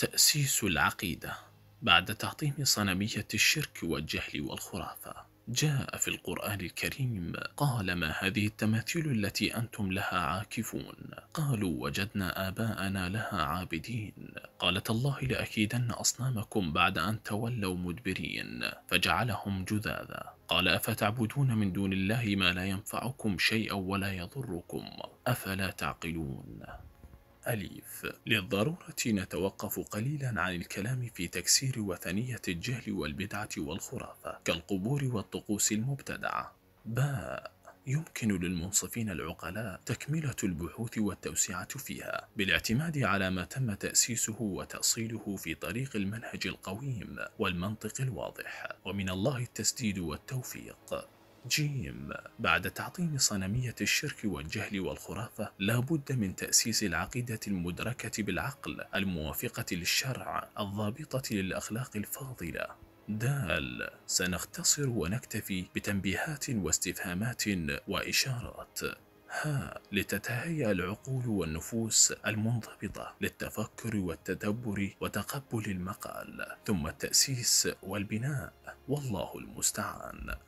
تأسيس العقيدة بعد تعظيم صنمية الشرك والجهل والخرافة جاء في القرآن الكريم قال ما هذه التماثيل التي أنتم لها عاكفون قالوا وجدنا آباءنا لها عابدين قالت الله لأكيدن أصنامكم بعد أن تولوا مدبرين فجعلهم جذاذا قال أفتعبدون من دون الله ما لا ينفعكم شيئا ولا يضركم أفلا تعقلون أليف للضرورة نتوقف قليلا عن الكلام في تكسير وثنية الجهل والبدعة والخرافة كالقبور والطقوس المبتدعة باء يمكن للمنصفين العقلاء تكملة البحوث والتوسعة فيها بالاعتماد على ما تم تأسيسه وتأصيله في طريق المنهج القويم والمنطق الواضح ومن الله التسديد والتوفيق جيم بعد تعطيل صنمية الشرك والجهل والخرافة لابد من تأسيس العقيدة المدركة بالعقل الموافقة للشرع الضابطة للأخلاق الفاضلة دال سنختصر ونكتفي بتنبيهات واستفهامات وإشارات ها لتتهيأ العقول والنفوس المنضبطة للتفكر والتدبر وتقبل المقال ثم التأسيس والبناء والله المستعان